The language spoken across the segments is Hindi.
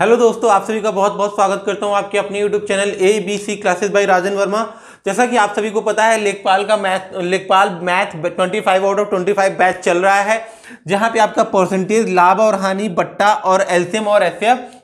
हेलो दोस्तों आप सभी का बहुत बहुत स्वागत करता हूं आपके अपने YouTube channel A B C classes by Rajan Verma जैसा कि आप सभी को पता है लेखपाल का मैथ लेखपाल मैथ 25 आउट ऑफ 25 बैच चल रहा है जहां पे आपका परसेंटेज लाभ और हानि बट्टा और एलसीएम और एस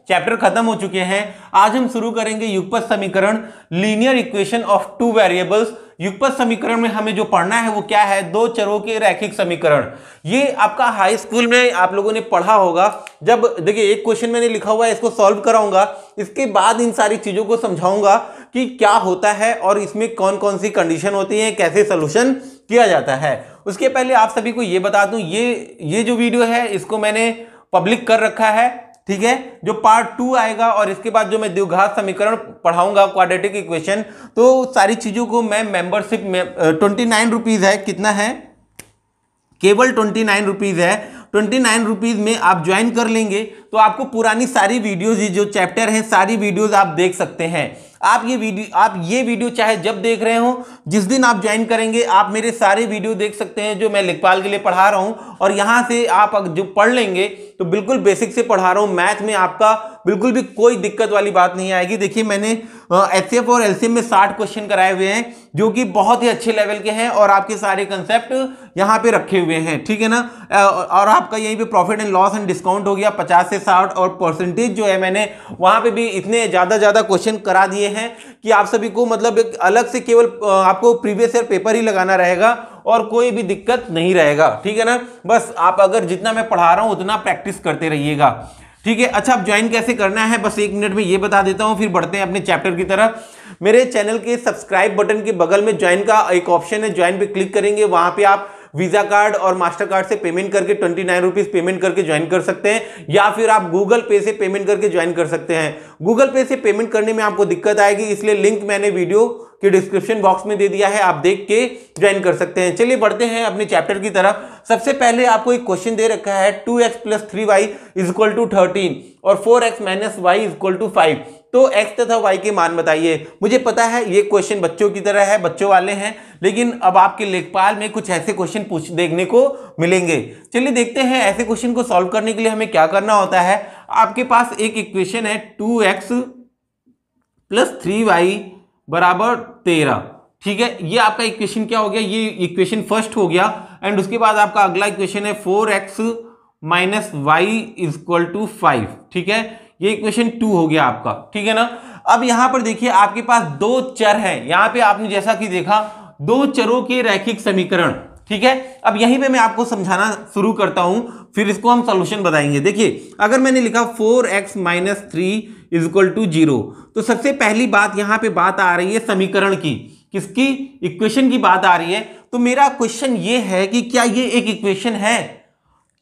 चैप्टर खत्म हो चुके हैं आज हम शुरू करेंगे युगपत समीकरण linear equation of two variables युगपत समीकरण में हमें जो पढ़ना है वो क्या है दो चरों के रैखिक समीकरण ये आपका हाई स्कूल में आप लोगों ने पढ़ा होगा जब देखिए एक क्वेश्चन मैंने लिखा हुआ है इसको सॉल्व कराऊंगा इसके बाद इन सारी चीज़ों को समझाऊंगा कि क्या होता है और इसमें कौन कौन सी कंडीशन होती है कैसे सोल्यूशन किया जाता है उसके पहले आप सभी को ये बता दूं ये ये जो वीडियो है इसको मैंने पब्लिक कर रखा है ठीक है जो पार्ट टू आएगा और इसके बाद जो मैं द्विघात समीकरण पढ़ाऊंगा क्वाड्रेटिक इक्वेशन तो सारी चीज़ों को मैं मेंबरशिप में ट्वेंटी नाइन रुपीज़ है कितना है केवल ट्वेंटी नाइन रुपीज़ है ट्वेंटी नाइन रुपीज़ में आप ज्वाइन कर लेंगे तो आपको पुरानी सारी वीडियोज ये जो चैप्टर हैं सारी वीडियोज आप देख सकते हैं आप ये वीडियो आप ये वीडियो चाहे जब देख रहे हो जिस दिन आप ज्वाइन करेंगे आप मेरे सारे वीडियो देख सकते हैं जो मैं लेखपाल के लिए पढ़ा रहा हूँ और यहाँ से आप जो पढ़ लेंगे तो बिल्कुल बेसिक से पढ़ा रहा हूँ मैथ में आपका बिल्कुल भी कोई दिक्कत वाली बात नहीं आएगी देखिए मैंने एच और एल में साठ क्वेश्चन कराए हुए हैं जो कि बहुत ही अच्छे लेवल के हैं और आपके सारे कंसेप्ट यहाँ पे रखे हुए हैं ठीक है ना और आपका यहीं पर profit and loss and discount हो गया पचास से क्लासेस आउट और परसेंटेज जो है मैंने वहाँ पे भी इतने ज़्यादा ज़्यादा क्वेश्चन करा दिए हैं कि आप सभी को मतलब एक अलग से केवल आपको प्रीवियस ईयर पेपर ही लगाना रहेगा और कोई भी दिक्कत नहीं रहेगा ठीक है ना बस आप अगर जितना मैं पढ़ा रहा हूँ उतना प्रैक्टिस करते रहिएगा ठीक है अच्छा अब ज्वाइन कैसे करना है बस एक मिनट में ये बता देता हूँ फिर बढ़ते हैं अपने चैप्टर की तरफ मेरे चैनल के सब्सक्राइब बटन के बगल में ज्वाइन का एक ऑप्शन है ज्वाइन पे क्लिक करेंगे वहाँ पे आप वीजा कार्ड और मास्टर कार्ड से पेमेंट करके ट्वेंटी नाइन रुपीज पेमेंट करके ज्वाइन कर सकते हैं या फिर आप गूगल पे से पेमेंट करके ज्वाइन कर सकते हैं गूगल पे से पेमेंट करने में आपको दिक्कत आएगी इसलिए लिंक मैंने वीडियो के डिस्क्रिप्शन बॉक्स में दे दिया है आप देख के ज्वाइन कर सकते हैं चलिए बढ़ते हैं अपने चैप्टर की तरफ सबसे पहले आपको एक क्वेश्चन दे रखा है two x plus three Y is equal to thirteen और four x minus Y is equal to five तो एक्स तथा वाई के मान बताइए मुझे पता है ये क्वेश्चन बच्चों की तरह है बच्चों वाले हैं लेकिन अब आपके लेखपाल में कुछ ऐसे क्वेश्चन पूछ देखने को मिलेंगे चलिए देखते हैं ऐसे क्वेश्चन को सॉल्व करने के लिए हमें क्या करना होता है आपके पास एक इक्वेशन है two x plus three Y बराबर तेरह ठीक है ये आपका इक्वेशन क्या हो गया ये इक्वेशन फर्स्ट हो गया एंड उसके बाद आपका अगला इक्वेशन है four x minus Y is equal to five ठीक है ये इक्वेशन टू हो गया आपका ठीक है ना अब यहां पर देखिए आपके पास दो चर हैं यहां पे आपने जैसा कि देखा दो चरों के रैखिक समीकरण ठीक है अब यहीं पे मैं आपको समझाना शुरू करता हूं फिर इसको हम सॉल्यूशन बताएंगे देखिए अगर मैंने लिखा four x minus three is equal to zero तो सबसे पहली बात यहां पे बात आ रही है समीकरण की किसकी इक्वेशन की बात आ रही है तो मेरा क्वेश्चन ये है कि क्या ये एक इक्वेशन है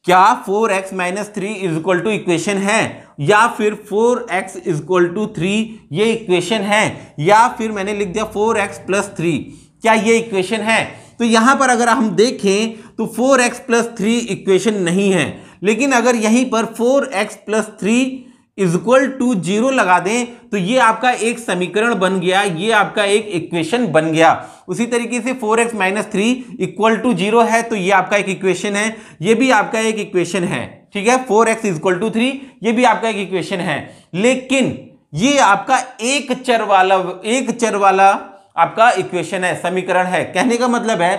क्या four x minus three is equal to equation है या फिर four x is equal to three ये इक्वेशन है या फिर मैंने लिख दिया फोर एक्स प्लस थ्री क्या ये इक्वेशन है तो यहां पर अगर हम देखें तो four x plus three equation नहीं है लेकिन अगर यहीं पर four x plus three is equal to zero लगा दें तो ये आपका एक समीकरण बन गया ये आपका एक इक्वेशन बन गया उसी तरीके से four x minus three equal to zero है तो ये आपका एक इक्वेशन है ये भी आपका एक इक्वेशन है ठीक है four x equal to three ये भी आपका एक इक्वेशन है लेकिन ये आपका एक चर वाला एक चर वाला आपका इक्वेशन है समीकरण है कहने का मतलब है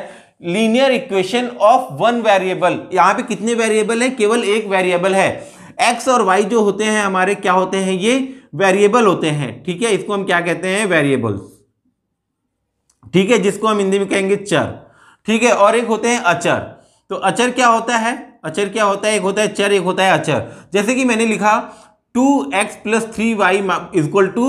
linear equation of one variable यहां पे कितने वेरिएबल है केवल एक वेरिएबल है एक्स और वाई जो होते हैं हमारे क्या होते हैं ये वेरिएबल होते हैं ठीक है इसको हम क्या कहते हैं वेरिएबल्स ठीक है जिसको हम हिंदी में कहेंगे चर ठीक है और एक होते हैं अचर तो अचर क्या होता है अचर क्या होता है एक होता है चर एक होता है अचर जैसे कि मैंने लिखा two x plus three y is equal to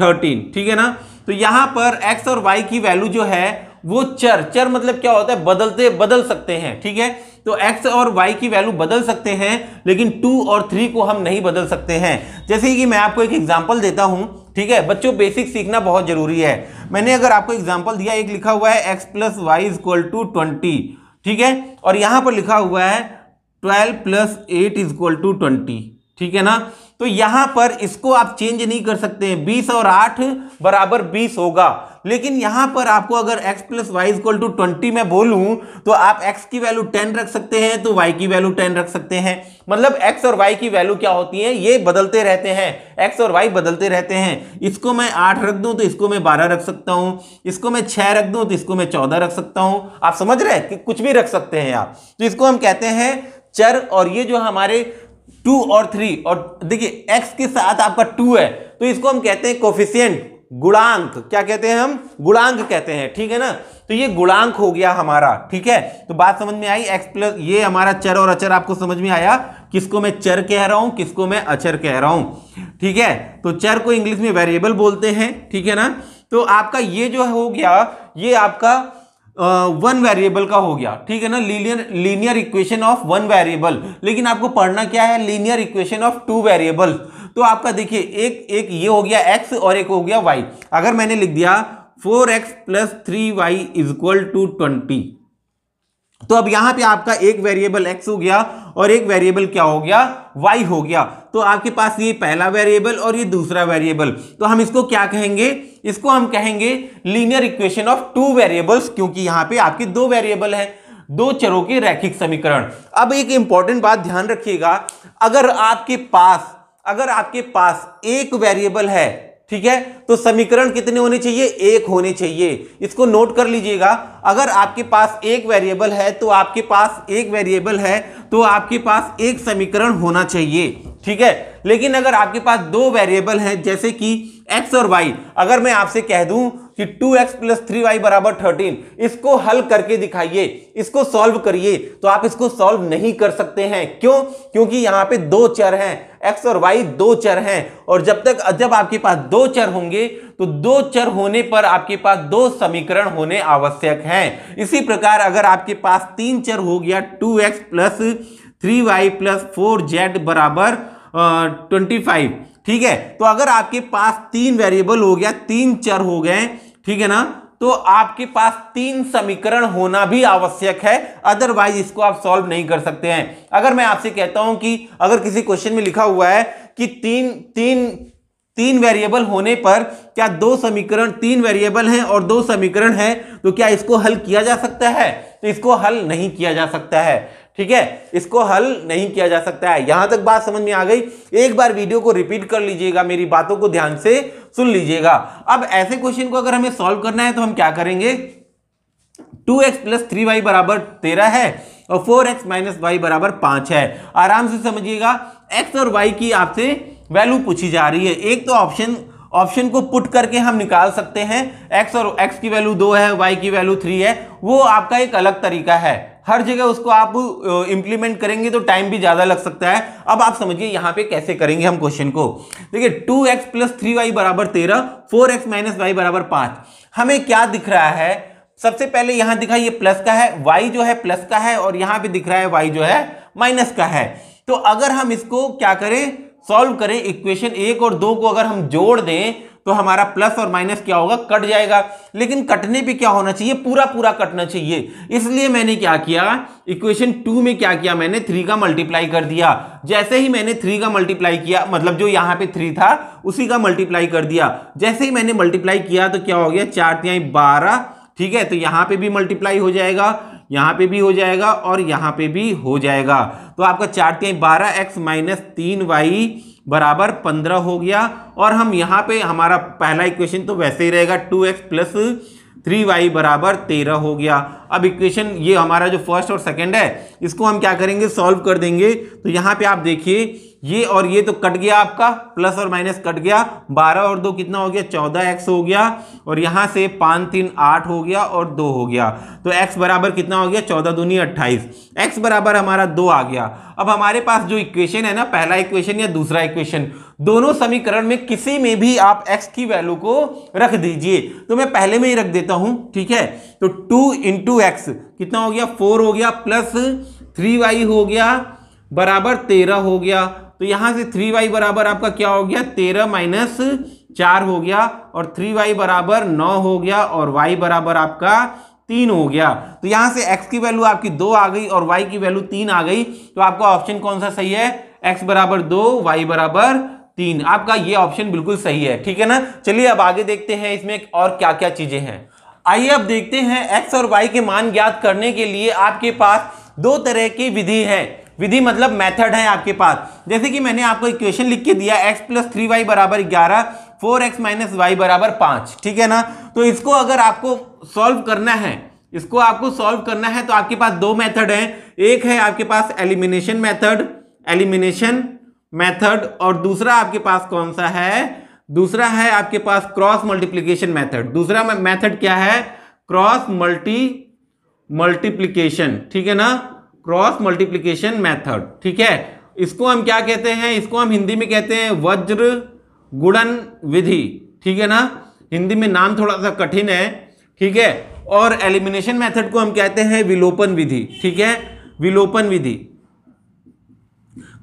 thirteen ठीक है ना तो यहां पर एक्स और वाई की वैल्यू जो है वो चर चर मतलब क्या होता है बदलते बदल सकते हैं ठीक है तो x और y की वैल्यू बदल सकते हैं लेकिन 2 और 3 को हम नहीं बदल सकते हैं जैसे कि मैं आपको एक एग्जाम्पल देता हूं ठीक है बच्चों बेसिक सीखना बहुत जरूरी है मैंने अगर आपको एग्जाम्पल दिया एक लिखा हुआ है x plus y is equal to twenty ठीक है और यहां पर लिखा हुआ है twelve plus eight is equal to twenty ठीक है ना तो यहां पर इसको आप चेंज नहीं कर सकते हैं बीस और आठ बराबर बीस होगा लेकिन यहां पर आपको अगर x plus y equal to twenty में बोलूं तो आप x की वैल्यू टेन रख सकते हैं तो y की वैल्यू टेन रख सकते हैं मतलब x और y की वैल्यू क्या होती है ये बदलते रहते हैं x और y बदलते रहते हैं इसको मैं आठ रख दूं तो इसको मैं बारह रख सकता हूं इसको मैं छह रख दूं तो इसको मैं चौदह रख सकता हूं आप समझ रहे हैं कि कुछ भी रख सकते हैं आप तो इसको हम कहते हैं चर और ये जो हमारे टू और थ्री और देखिए एक्स के साथ आपका टू है तो इसको हम कहते हैं कोफिशियंट गुणांक क्या कहते हैं हम गुणांक कहते हैं ठीक है ना तो ये गुणांक हो गया हमारा ठीक है तो बात समझ में आई एक्स प्लस ये हमारा चर और अचर आपको समझ में आया किसको मैं चर कह रहा हूं किसको मैं अचर कह रहा हूं ठीक है तो चर को इंग्लिश में वेरिएबल बोलते हैं ठीक है ना तो आपका ये जो हो गया ये आपका वन uh, वेरिएबल का हो गया ठीक है ना linear linear equation of one variable लेकिन आपको पढ़ना क्या है linear equation of two variable तो आपका देखिए एक एक ये हो गया एक्स और एक हो गया वाई अगर मैंने लिख दिया four x plus three Y is equal to twenty तो अब यहां पे आपका एक वेरिएबल x हो गया और एक वेरिएबल क्या हो गया y हो गया तो आपके पास ये पहला वेरिएबल और ये दूसरा वेरिएबल तो हम इसको क्या कहेंगे इसको हम कहेंगे linear equation of two variables क्योंकि यहां पे आपके दो वेरिएबल हैं दो चरों के रैखिक समीकरण अब एक इंपॉर्टेंट बात ध्यान रखिएगा अगर आपके पास अगर आपके पास एक वेरिएबल है ठीक है तो समीकरण कितने होने चाहिए एक होने चाहिए इसको नोट कर लीजिएगा अगर आपके पास एक वेरिएबल है तो आपके पास एक वेरिएबल है तो आपके पास एक समीकरण होना चाहिए ठीक है लेकिन अगर आपके पास दो वेरिएबल हैं जैसे कि एक्स और वाई अगर मैं आपसे कह दूं कि 2x x plus three Y बराबर थर्टीन इसको हल करके दिखाइए इसको सॉल्व करिए तो आप इसको सॉल्व नहीं कर सकते हैं क्यों क्योंकि यहां पे दो चर हैं x और y दो चर हैं और जब तक जब आपके पास दो चर होंगे तो दो चर होने पर आपके पास दो समीकरण होने आवश्यक हैं इसी प्रकार अगर आपके पास तीन चर हो गया two x plus three y plus four z बराबर ट्वेंटी फाइव ठीक है तो अगर आपके पास तीन वेरिएबल हो गया तीन चर हो गए ठीक है ना तो आपके पास तीन समीकरण होना भी आवश्यक है अदरवाइज इसको आप सॉल्व नहीं कर सकते हैं अगर मैं आपसे कहता हूं कि अगर किसी क्वेश्चन में लिखा हुआ है कि तीन तीन तीन वेरिएबल होने पर क्या दो समीकरण तीन वेरिएबल हैं और दो समीकरण हैं तो क्या इसको हल किया जा सकता है तो इसको हल नहीं किया जा सकता है ठीक है इसको हल नहीं किया जा सकता है यहां तक बात समझ में आ गई एक बार वीडियो को रिपीट कर लीजिएगा मेरी बातों को ध्यान से सुन लीजिएगा अब ऐसे क्वेश्चन को अगर हमें सॉल्व करना है तो हम क्या करेंगे two x plus three Y बराबर तेरह है और फोर एक्स माइनस वाई बराबर पांच है आराम से समझिएगा एक्स और वाई की आपसे वैल्यू पूछी जा रही है एक तो ऑप्शन ऑप्शन को पुट करके हम निकाल सकते हैं एक्स और एक्स की वैल्यू दो है वाई की वैल्यू थ्री है वो आपका एक अलग तरीका है हर जगह उसको आप इंप्लीमेंट करेंगे तो टाइम भी ज़्यादा लग सकता है अब आप समझिए यहां पे कैसे करेंगे हम क्वेश्चन को देखिए two x plus three Y बराबर तेरह फोर एक्स माइनस वाई बराबर पांच हमें क्या दिख रहा है सबसे पहले यहां दिखा ये प्लस का है वाई जो है प्लस का है और यहां पर दिख रहा है वाई जो है माइनस का है तो अगर हम इसको क्या करें सॉल्व करें इक्वेशन एक और दो को अगर हम जोड़ दें तो हमारा प्लस और माइनस क्या होगा कट जाएगा लेकिन कटने पे क्या होना चाहिए पूरा पूरा कटना चाहिए इसलिए मैंने क्या किया इक्वेशन टू में क्या किया मैंने थ्री का मल्टीप्लाई कर दिया जैसे ही मैंने थ्री का मल्टीप्लाई किया मतलब जो यहां पे थ्री था उसी का मल्टीप्लाई कर दिया जैसे ही मैंने मल्टीप्लाई किया तो क्या हो गया चार त्याई बारह ठीक है तो यहां पे भी मल्टीप्लाई हो जाएगा यहां पे भी हो जाएगा और यहां पे भी हो जाएगा तो आपका चार त्याई बारह एक्स माइनस तीन वाई बराबर पंद्रह हो गया और हम यहाँ पे हमारा पहला इक्वेशन तो वैसे ही रहेगा two x plus three Y बराबर तेरह हो गया अब इक्वेशन ये हमारा जो फर्स्ट और सेकंड है इसको हम क्या करेंगे सॉल्व कर देंगे तो यहाँ पे आप देखिए ये और ये तो कट गया आपका प्लस और माइनस कट गया बारह और दो कितना हो गया चौदह एक्स हो गया और यहाँ से पाँच तीन आठ हो गया और दो हो गया तो एक्स बराबर कितना हो गया चौदह दूनी अट्ठाईस एक्स बराबर हमारा दो आ गया अब हमारे पास जो इक्वेशन है ना पहला इक्वेशन या दूसरा इक्वेशन दोनों समीकरण में किसी में भी आप x की वैल्यू को रख दीजिए तो मैं पहले में ही रख देता हूं ठीक है तो इन इंटू एक्स कितना हो गया फोर हो गया प्लस वाई हो गया बराबर तेरह हो गया तो यहां से थ्री वाई बराबर आपका क्या हो गया तेरह माइनस चार हो गया और थ्री वाई बराबर नौ हो गया और वाई बराबर आपका तीन हो गया तो यहां से एक्स की वैल्यू आपकी दो आ गई और वाई की वैल्यू तीन आ गई तो आपका ऑप्शन कौन सा सही है एक्स बराबर दो वाई बराबर तीन आपका ये ऑप्शन बिल्कुल सही है ठीक है ना चलिए अब आगे देखते हैं इसमें और क्या क्या चीजें हैं आइए अब देखते हैं एक्स और वाई के मान ज्ञात करने के लिए आपके पास दो तरह की विधि है विधि मतलब मेथड है आपके पास जैसे कि मैंने आपको इक्वेशन लिख के दिया एक्स प्लस थ्री वाई बराबर ग्यारह फोर एक्स माइनस वाई बराबर पांच ठीक है ना तो इसको अगर आपको सॉल्व करना है इसको आपको सॉल्व करना है तो आपके पास दो मेथड हैं एक है आपके पास एलिमिनेशन मेथड एलिमिनेशन मेथड और दूसरा आपके पास कौन सा है दूसरा है आपके पास क्रॉस मल्टीप्लीकेशन मेथड दूसरा मेथड क्या है क्रॉस मल्टी मल्टीप्लीकेशन ठीक है ना क्रॉस मल्टीप्लीकेशन मैथड ठीक है इसको हम क्या कहते हैं इसको हम हिंदी में कहते हैं वज्र गुणन विधि ठीक है ना हिंदी में नाम थोड़ा सा कठिन है ठीक है और एलिमिनेशन मेथड को हम कहते हैं विलोपन विधि ठीक है विलोपन विधि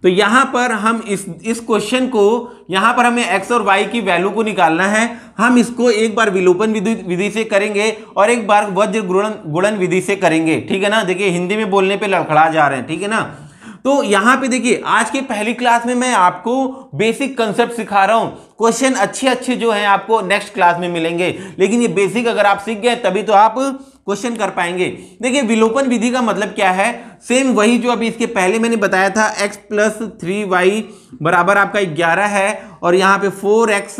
तो यहाँ पर हम इस इस क्वेश्चन को यहाँ पर हमें x और y की वैल्यू को निकालना है हम इसको एक बार विलोपन विधि विधि से करेंगे और एक बार वज्र गुणन गुणन विधि से करेंगे ठीक है ना देखिए हिंदी में बोलने पे लड़खड़ा जा रहे हैं ठीक है ना तो यहां पे देखिए आज की पहली क्लास में मैं आपको बेसिक कंसेप्ट सिखा रहा हूं क्वेश्चन अच्छे अच्छे जो है आपको नेक्स्ट क्लास में मिलेंगे लेकिन ये बेसिक अगर आप सीख गए तभी तो आप क्वेश्चन कर पाएंगे देखिए विलोपन विधि का मतलब क्या है सेम वही जो अभी इसके पहले मैंने बताया था x प्लस थ्री वाई बराबर आपका ग्यारह है और यहाँ पे फोर एक्स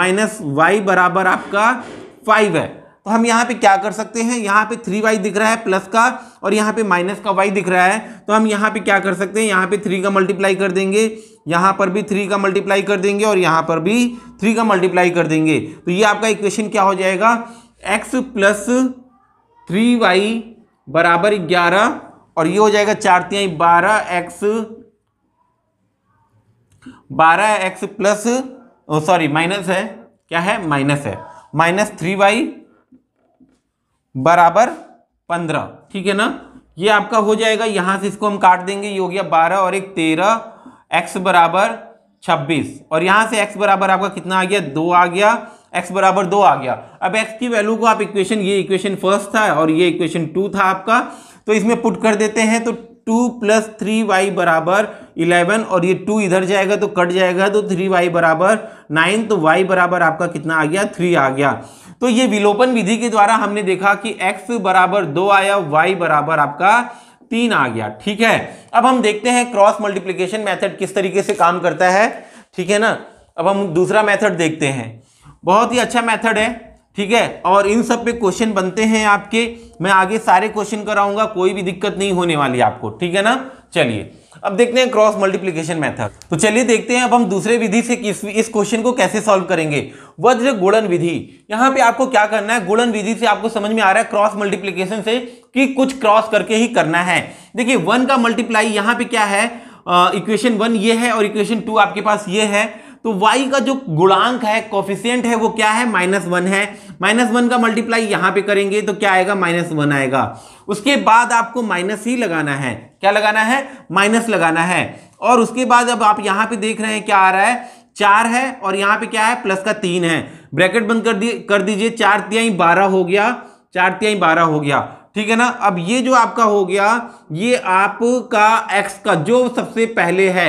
माइनस वाई बराबर आपका फाइव है तो हम यहाँ पे क्या कर सकते हैं यहाँ पे थ्री वाई दिख रहा है प्लस का और यहाँ पे माइनस का वाई दिख रहा है तो हम यहाँ पे क्या कर सकते हैं यहाँ पे थ्री का मल्टीप्लाई कर देंगे यहाँ पर भी थ्री का मल्टीप्लाई कर देंगे और यहाँ पर भी थ्री का मल्टीप्लाई कर देंगे तो ये आपका इक्वेशन क्या हो जाएगा एक्स प्लस थ्री वाई बराबर ग्यारह और ये हो जाएगा चार तिहाई बारह एक्स बारह एक्स प्लस सॉरी माइनस है क्या है माइनस है माइनस थ्री वाई बराबर पंद्रह ठीक है ना ये आपका हो जाएगा यहां से इसको हम काट देंगे ये हो गया बारह और एक तेरह एक्स बराबर छब्बीस और यहां से एक्स बराबर आपका कितना आ गया दो आ गया एक्स बराबर दो आ गया अब एक्स की वैल्यू को आप इक्वेशन ये इक्वेशन फर्स्ट था और ये इक्वेशन टू था आपका तो इसमें पुट कर देते हैं तो टू प्लस थ्री वाई बराबर इलेवन और ये टू इधर जाएगा तो कट जाएगा तो थ्री वाई बराबर नाइन तो वाई बराबर आपका कितना आ गया थ्री आ गया तो ये विलोपन विधि के द्वारा हमने देखा कि एक्स बराबर दो आया वाई बराबर आपका तीन आ गया ठीक है अब हम देखते हैं क्रॉस मल्टीप्लीकेशन मैथड किस तरीके से काम करता है ठीक है ना अब हम दूसरा मैथड देखते हैं बहुत ही अच्छा मैथड है ठीक है और इन सब पे क्वेश्चन बनते हैं आपके मैं आगे सारे क्वेश्चन कराऊंगा कोई भी दिक्कत नहीं होने वाली आपको ठीक है ना चलिए अब देखते हैं क्रॉस मल्टीप्लीकेशन मैथड तो चलिए देखते हैं अब हम दूसरे विधि से किस इस क्वेश्चन को कैसे सॉल्व करेंगे वज्र गुणन विधि यहाँ पे आपको क्या करना है गुणन विधि से आपको समझ में आ रहा है क्रॉस मल्टीप्लीकेशन से कि कुछ क्रॉस करके ही करना है देखिए वन का मल्टीप्लाई यहाँ पे क्या है इक्वेशन वन ये है और इक्वेशन टू आपके पास ये है तो y का जो गुणांक है कॉफिशियंट है वो क्या है माइनस वन है माइनस वन का मल्टीप्लाई यहां पे करेंगे तो क्या आएगा माइनस वन आएगा उसके बाद आपको माइनस ही लगाना है क्या लगाना है माइनस लगाना है और उसके बाद अब आप यहां पे देख रहे हैं क्या आ रहा है चार है और यहां पे क्या है प्लस का तीन है ब्रैकेट बंद कर दिए कर दीजिए चार तिहाई बारह हो गया चार तिहाई बारह हो गया ठीक है ना अब ये जो आपका हो गया ये आपका एक्स का जो सबसे पहले है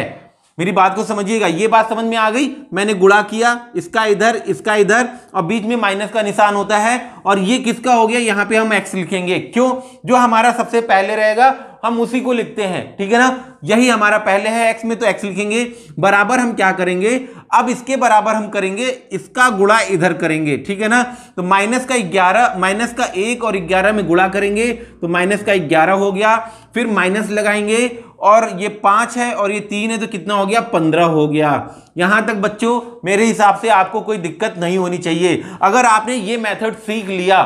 मेरी बात को समझिएगा ये बात समझ में आ गई मैंने गुड़ा किया इसका इधर इसका इधर और बीच में माइनस का निशान होता है और ये किसका हो गया यहाँ पे हम एक्स लिखेंगे क्यों जो हमारा सबसे पहले रहेगा हम उसी को लिखते हैं ठीक है ना यही हमारा पहले है एक्स में तो एक्स लिखेंगे बराबर हम क्या करेंगे अब इसके बराबर हम करेंगे इसका गुणा इधर करेंगे ठीक है ना तो माइनस का ग्यारह माइनस का एक और ग्यारह में गुणा करेंगे तो माइनस का ग्यारह हो गया फिर माइनस लगाएंगे और ये पांच है और ये तीन है तो कितना हो गया पंद्रह हो गया यहां तक बच्चों मेरे हिसाब से आपको कोई दिक्कत नहीं होनी चाहिए अगर आपने ये मेथड सीख लिया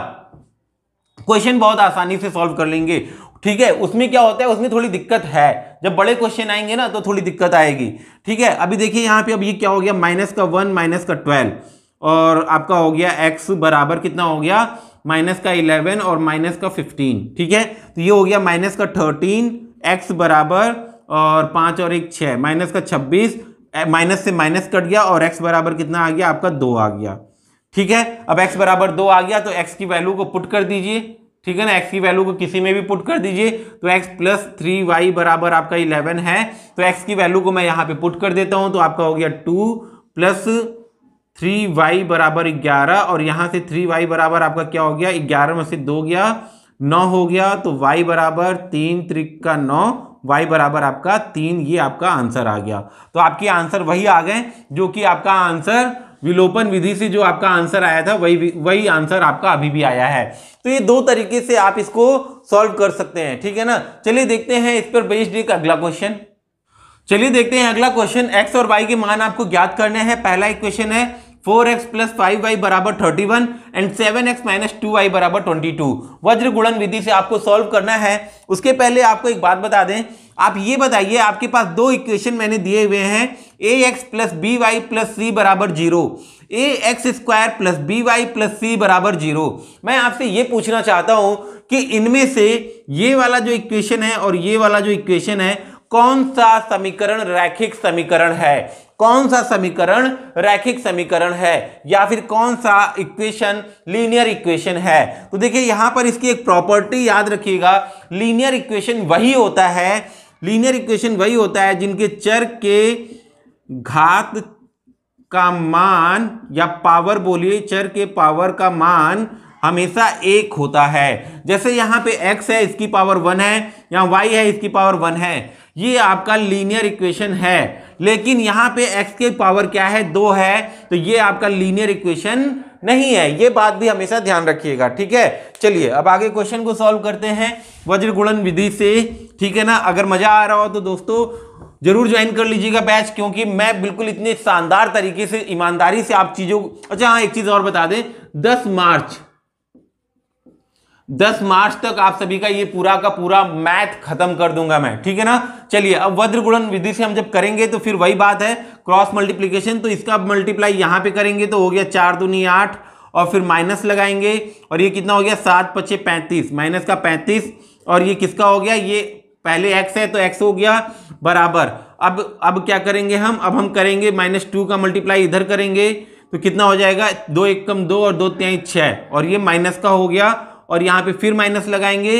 क्वेश्चन बहुत आसानी से सॉल्व कर लेंगे ठीक है उसमें क्या होता है उसमें थोड़ी दिक्कत है जब बड़े क्वेश्चन आएंगे ना तो थोड़ी दिक्कत आएगी ठीक है अभी देखिए यहाँ पे अब ये क्या हो गया माइनस का वन माइनस का ट्वेल्व और आपका हो गया एक्स बराबर कितना हो गया माइनस का इलेवन और माइनस का फिफ्टीन ठीक है तो ये हो गया माइनस का थर्टीन एक्स बराबर और पाँच और एक छः माइनस का छब्बीस माइनस से माइनस कट गया और एक्स बराबर कितना आ गया आपका दो आ गया ठीक है अब एक्स बराबर दो आ गया तो एक्स की वैल्यू को पुट कर दीजिए ठीक है ना एक्स की वैल्यू को किसी में भी पुट कर दीजिए तो एक्स प्लस थ्री वाई बराबर आपका इलेवन है तो एक्स की वैल्यू को मैं यहाँ पे पुट कर देता हूँ तो आपका हो गया टू प्लस थ्री वाई बराबर ग्यारह और यहाँ से थ्री वाई बराबर आपका क्या हो गया ग्यारह में से दो गया नौ हो गया तो वाई बराबर तीन त्रिक का नौ वाई बराबर आपका तीन ये आपका आंसर आ गया तो आपके आंसर वही आ गए जो कि आपका आंसर विलोपन विधि से जो आपका आंसर आया था वही वही आंसर आपका अभी भी आया है तो ये दो तरीके से आप इसको सॉल्व कर सकते हैं ठीक है ना चलिए देखते हैं इस पर बेस्ड एक अगला क्वेश्चन चलिए देखते हैं अगला क्वेश्चन एक्स और वाई के मान आपको ज्ञात करने हैं पहला एक क्वेश्चन है four x plus five y बराबर thirty one and seven x minus two y बराबर ट्वेंटी टू वज्र गुणन विधि से आपको सॉल्व करना है उसके पहले आपको एक बात बता दें आप ये बताइए आपके पास दो इक्वेशन मैंने दिए हुए हैं a x plus b y plus c बराबर zero a x square plus b y plus c बराबर जीरो मैं आपसे ये पूछना चाहता हूँ कि इनमें से ये वाला जो इक्वेशन है और ये वाला जो इक्वेशन है कौन सा समीकरण रैखिक समीकरण है कौन सा समीकरण रैखिक समीकरण है या फिर कौन सा इक्वेशन लीनियर इक्वेशन है तो देखिए यहां पर इसकी एक प्रॉपर्टी याद रखिएगा लीनियर इक्वेशन वही होता है लीनियर इक्वेशन वही होता है जिनके चर के घात का मान या पावर बोलिए चर के पावर का मान हमेशा एक होता है जैसे यहाँ पे x है इसकी पावर वन है या y है इसकी पावर वन है ये आपका लीनियर इक्वेशन है लेकिन यहाँ पे x के पावर क्या है दो है तो ये आपका लीनियर इक्वेशन नहीं है ये बात भी हमेशा ध्यान रखिएगा ठीक है चलिए अब आगे क्वेश्चन को सॉल्व करते हैं वज्र गुणन विधि से ठीक है ना अगर मजा आ रहा हो तो दोस्तों जरूर ज्वाइन कर लीजिएगा बैच क्योंकि मैं बिल्कुल इतने शानदार तरीके से ईमानदारी से आप चीज़ों अच्छा हाँ एक चीज़ और बता दें दस मार्च 10 मार्च तक आप सभी का ये पूरा का पूरा मैथ खत्म कर दूंगा मैं ठीक है ना चलिए अब वज्र गुणन विधि से हम जब करेंगे तो फिर वही बात है क्रॉस मल्टीप्लीकेशन तो इसका मल्टीप्लाई यहां पे करेंगे तो हो गया चार दूनी आठ और फिर माइनस लगाएंगे और ये कितना हो गया सात पचे पैंतीस माइनस का पैंतीस और ये किसका हो गया ये पहले एक्स है तो एक्स हो गया बराबर अब अब क्या करेंगे हम अब हम करेंगे माइनस टू का मल्टीप्लाई इधर करेंगे तो कितना हो जाएगा दो एक कम दो और दो त्याई छः और ये माइनस का हो गया और यहाँ पे फिर माइनस लगाएंगे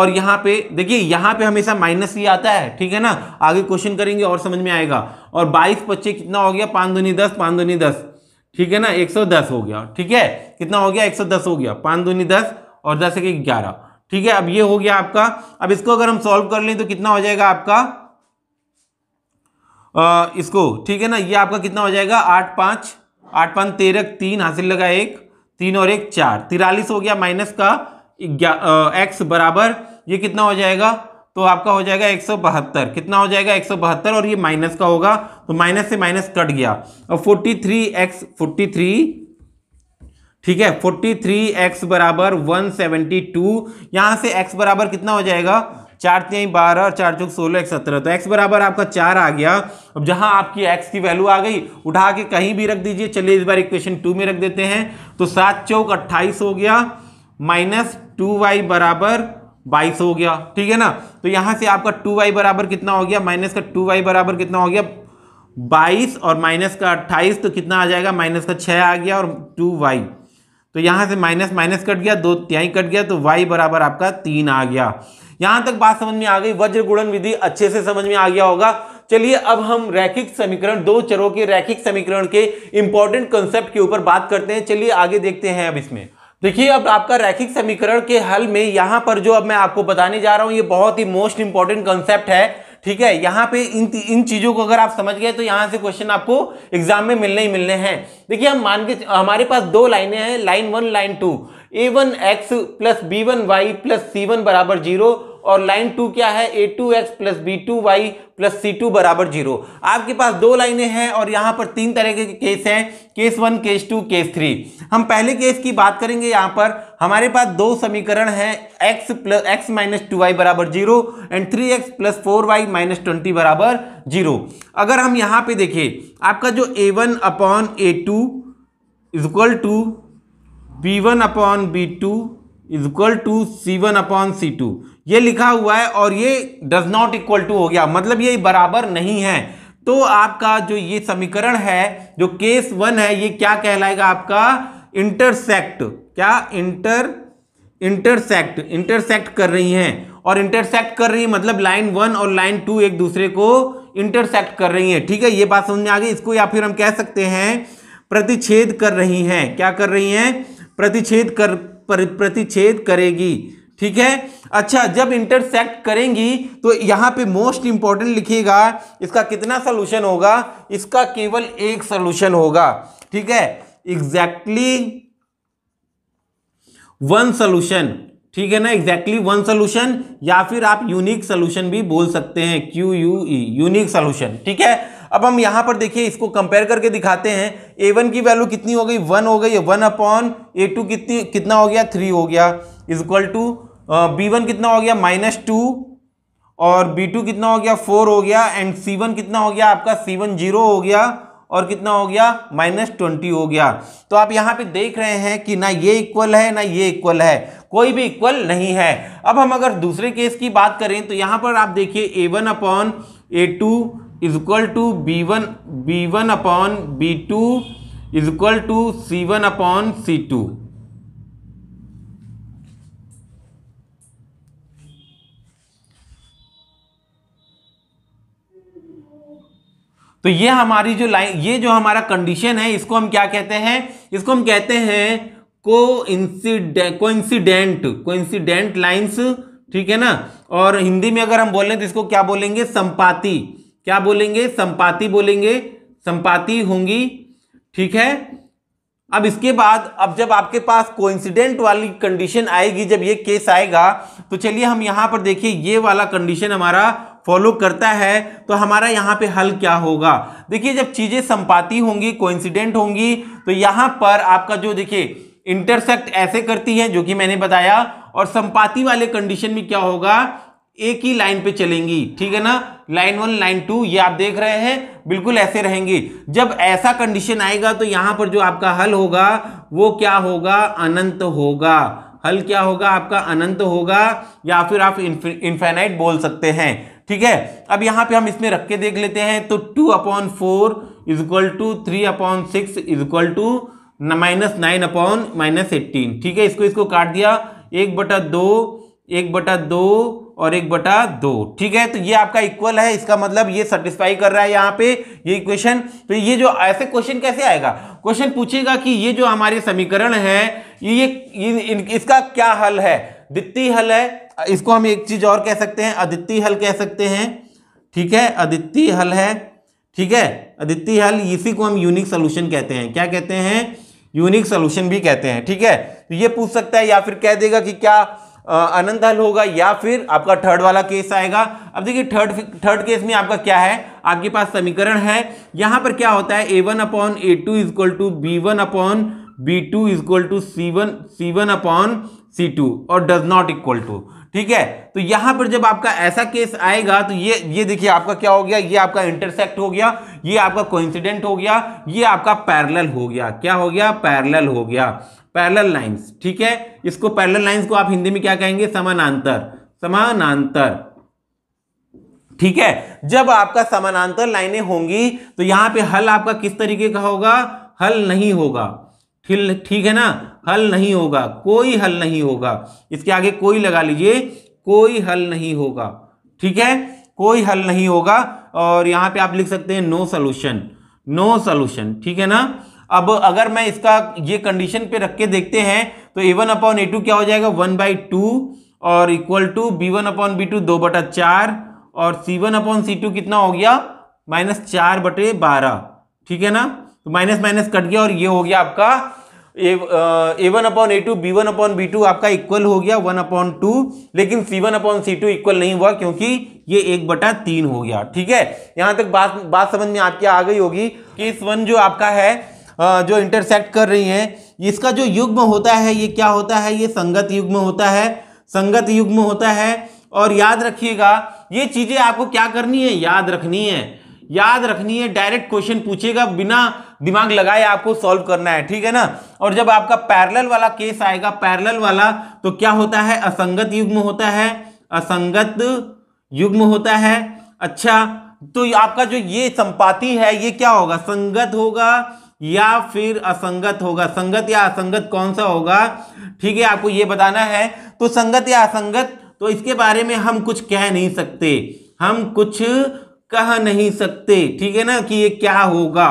और यहाँ पे देखिए यहाँ पे हमेशा माइनस ही आता है ठीक है ना आगे क्वेश्चन करेंगे और समझ में आएगा और बाईस पच्चीस कितना हो गया पाँच दूनी दस पाँच दूनी दस ठीक है ना एक सौ दस हो गया ठीक है कितना हो गया एक सौ दस हो गया पाँच दूनी दस और दस एक ग्यारह ठीक है अब ये हो गया आपका अब इसको अगर हम सॉल्व कर लें तो कितना हो जाएगा आपका आ, इसको ठीक है ना ये आपका कितना हो जाएगा आठ पाँच आठ पाँच तेरह तीन हासिल लगा एक तीन और एक चार तिरालीस हो गया माइनस का एक्स बराबर ये कितना हो जाएगा तो आपका हो जाएगा एक सौ बहत्तर कितना हो जाएगा एक सौ बहत्तर और ये माइनस का होगा तो माइनस से माइनस कट गया और forty three x forty three ठीक है फोर्टी थ्री एक्स बराबर वन सेवेंटी टू यहाँ से एक्स बराबर कितना हो जाएगा चार तीन बारह और चार चौक सोलह एक सत्रह तो एक्स बराबर आपका चार आ गया अब जहां आपकी एक्स की वैल्यू आ गई उठा के कहीं भी रख दीजिए चलिए इस बार इक्वेशन टू में रख देते हैं तो सात चौक अट्ठाईस हो गया माइनस टू वाई बराबर बाईस हो गया ठीक है ना तो यहां से आपका टू वाई बराबर कितना हो गया माइनस का टू वाई बराबर कितना हो गया बाईस और माइनस का अट्ठाईस तो कितना आ जाएगा माइनस का छः आ गया और टू वाई तो यहां से माइनस माइनस कट गया दो त्याई कट गया तो वाई बराबर आपका तीन आ गया यहां तक बात समझ में आ गई वज्र गुणन विधि अच्छे से समझ में आ गया होगा चलिए अब हम रैखिक समीकरण दो चरों के रैखिक समीकरण के इंपॉर्टेंट कंसेप्ट के ऊपर बात करते हैं चलिए आगे देखते हैं अब इसमें देखिए अब आपका रैखिक समीकरण के हल में यहाँ पर जो अब मैं आपको बताने जा रहा हूँ ये बहुत ही मोस्ट इंपॉर्टेंट कंसेप्ट है ठीक है यहाँ पे इन इन चीज़ों को अगर आप समझ गए तो यहाँ से क्वेश्चन आपको एग्जाम में मिलने ही मिलने हैं देखिए हम मान के हमारे पास दो लाइनें हैं line one line two a one x plus b one y plus c one बराबर जीरो और लाइन टू क्या है a two x plus b two y plus c two बराबर जीरो आपके पास दो लाइनें हैं और यहाँ पर तीन तरह के केस हैं case one case two case three हम पहले केस की बात करेंगे यहाँ पर हमारे पास दो समीकरण हैं x plus x minus two y बराबर zero and three x plus four y minus twenty बराबर जीरो अगर हम यहाँ पे देखें आपका जो a one upon a two is equal to b one upon b two is equal to c one upon c two ये लिखा हुआ है और ये डज नॉट इक्वल टू हो गया मतलब ये बराबर नहीं है तो आपका जो ये समीकरण है जो केस वन है ये क्या कहलाएगा आपका इंटरसेक्ट क्या इंटर इंटरसेक्ट इंटरसेक्ट कर रही हैं और इंटरसेक्ट कर रही है मतलब लाइन वन और लाइन टू एक दूसरे को इंटरसेक्ट कर रही हैं ठीक है ये बात समझ में आ गई इसको या फिर हम कह सकते हैं प्रतिच्छेद कर रही हैं क्या कर रही हैं प्रतिच्छेद कर प्रतिच्छेद करेगी ठीक है अच्छा जब इंटरसेक्ट करेंगी तो यहाँ पे मोस्ट इंपॉर्टेंट लिखिएगा इसका कितना सोल्यूशन होगा इसका केवल एक सोल्यूशन होगा ठीक है एग्जैक्टली वन सोल्यूशन ठीक है ना एग्जैक्टली वन सोल्यूशन या फिर आप यूनिक सोल्यूशन भी बोल सकते हैं Q U E unique solution ठीक है अब हम यहाँ पर देखिए इसको कंपेयर करके दिखाते हैं ए वन की वैल्यू कितनी हो गई वन हो गई वन अपॉन ए टू कितनी कितना हो गया थ्री हो गया is equal to b one कितना हो गया माइनस टू और बी टू कितना हो गया फोर हो गया एंड सी वन कितना हो गया आपका सी वन जीरो हो गया और कितना हो गया माइनस ट्वेंटी हो गया तो आप यहाँ पे देख रहे हैं कि ना ये इक्वल है ना ये इक्वल है कोई भी इक्वल नहीं है अब हम अगर दूसरे केस की बात करें तो यहाँ पर आप देखिए a one upon a two is equal to b one b one upon b two is equal to c one upon c two तो ये हमारी जो लाइन ये जो हमारा कंडीशन है इसको हम क्या कहते हैं इसको हम कहते हैं को इंसिडेंट को इंसिडेंट लाइन्स ठीक है ना और हिंदी में अगर हम बोलें तो इसको क्या बोलेंगे संपाति क्या बोलेंगे संपाति बोलेंगे संपाति होंगी ठीक है अब इसके बाद अब जब आपके पास कोइंसिडेंट वाली कंडीशन आएगी जब ये केस आएगा तो चलिए हम यहां पर देखिए ये वाला कंडीशन हमारा फॉलो करता है तो हमारा यहाँ पे हल क्या होगा देखिए जब चीज़ें संपाती होंगी कोइंसिडेंट होंगी तो यहां पर आपका जो देखिए इंटरसेक्ट ऐसे करती है जो कि मैंने बताया और संपाति वाले कंडीशन में क्या होगा एक ही लाइन पे चलेंगी ठीक है ना लाइन वन लाइन टू ये आप देख रहे हैं बिल्कुल ऐसे रहेंगे जब ऐसा कंडीशन आएगा तो यहां पर जो आपका हल होगा वो क्या होगा अनंत होगा हल क्या होगा आपका अनंत होगा या फिर आप इन्फेनाइट बोल सकते हैं ठीक है अब यहां पे हम इसमें रख के देख लेते हैं तो two upon four is equal to three upon six is equal to minus nine upon minus eighteen ठीक है इसको इसको काट दिया एक बटा दो एक बटा दो और एक बटा दो ठीक है तो ये आपका इक्वल है इसका मतलब ये सेटिस्फाई कर रहा है यहाँ पे ये इक्वेशन तो ये जो ऐसे क्वेश्चन कैसे आएगा क्वेश्चन पूछेगा कि ये जो हमारे समीकरण है ये ये इन, इसका क्या हल है द्वितीय हल है इसको हम एक चीज और कह सकते हैं अद्वितीय हल कह सकते हैं ठीक है अद्वितीय हल है ठीक है अद्वितीय हल इसी को हम यूनिक सोल्यूशन कहते हैं क्या कहते हैं यूनिक सोल्यूशन भी कहते हैं ठीक है तो ये पूछ सकता है या फिर कह देगा कि क्या अनंत हल होगा या फिर आपका थर्ड वाला केस आएगा अब देखिए थर्ड थर्ड केस में आपका क्या है आपके पास समीकरण है यहां पर क्या होता है a one upon a two is equal to b one upon b two equal to c one c one upon c two और डज नॉट इक्वल टू ठीक है तो यहां पर जब आपका ऐसा केस आएगा तो ये ये देखिए आपका क्या हो गया ये आपका इंटरसेक्ट हो गया ये आपका कोइंसिडेंट हो गया ये आपका पैरेलल हो गया क्या हो गया पैरेलल हो गया पैरेलल लाइंस ठीक है इसको पैरेलल लाइंस को आप हिंदी में क्या कहेंगे समानांतर समानांतर ठीक है जब आपका समानांतर लाइनें होंगी तो यहां पे हल आपका किस तरीके का होगा हल नहीं होगा ठीक है ना हल नहीं होगा कोई हल नहीं होगा इसके आगे कोई लगा लीजिए कोई हल नहीं होगा ठीक है कोई हल नहीं होगा और यहां पे आप लिख सकते हैं नो सोल्यूशन नो सोल्यूशन ठीक है ना अब अगर मैं इसका ये कंडीशन पे रख के देखते हैं तो a one upon a two क्या हो जाएगा वन बाई टू और equal to b one upon b two दो बटा चार और c one upon c two कितना हो गया माइनस चार बटे बारह ठीक है ना तो माइनस माइनस कट गया और ये हो गया आपका a one upon a two b one upon b two आपका इक्वल हो गया वन अपॉन टू लेकिन c one upon c two equal नहीं हुआ क्योंकि ये एक बटा तीन हो गया ठीक है यहां तक बात बात समझ में आपकी आ गई होगी कि इस वन जो आपका है जो इंटरसेक्ट कर रही हैं इसका जो युग्म होता है ये क्या होता है ये संगत युग्म होता है संगत युग्म होता है और याद रखिएगा ये चीज़ें आपको क्या करनी है याद रखनी है याद रखनी है डायरेक्ट क्वेश्चन पूछेगा बिना दिमाग लगाए आपको सॉल्व करना है ठीक है ना और जब आपका पैरेलल वाला केस आएगा पैरेलल वाला तो क्या होता है असंगत युग्म होता है असंगत युग्म होता है अच्छा तो आपका जो ये संपाति है ये क्या होगा संगत होगा या फिर असंगत होगा संगत या असंगत कौन सा होगा ठीक है आपको ये बताना है तो संगत या असंगत तो इसके बारे में हम कुछ कह नहीं सकते हम कुछ कह नहीं सकते ठीक है ना कि ये क्या होगा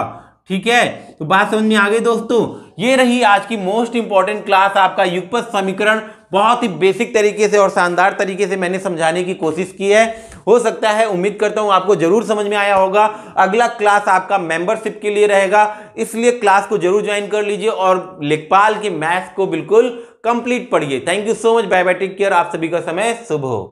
ठीक है तो बात समझ में आ गई दोस्तों ये रही आज की मोस्ट इंपॉर्टेंट क्लास आपका युगपथ समीकरण बहुत ही बेसिक तरीके से और शानदार तरीके से मैंने समझाने की कोशिश की है हो सकता है उम्मीद करता हूं आपको जरूर समझ में आया होगा अगला क्लास आपका मेंबरशिप के लिए रहेगा इसलिए क्लास को जरूर ज्वाइन कर लीजिए और लेखपाल के मैथ्स को बिल्कुल कंप्लीट पढ़िए थैंक यू सो मच बायोबेटिक केयर आप सभी का समय शुभ हो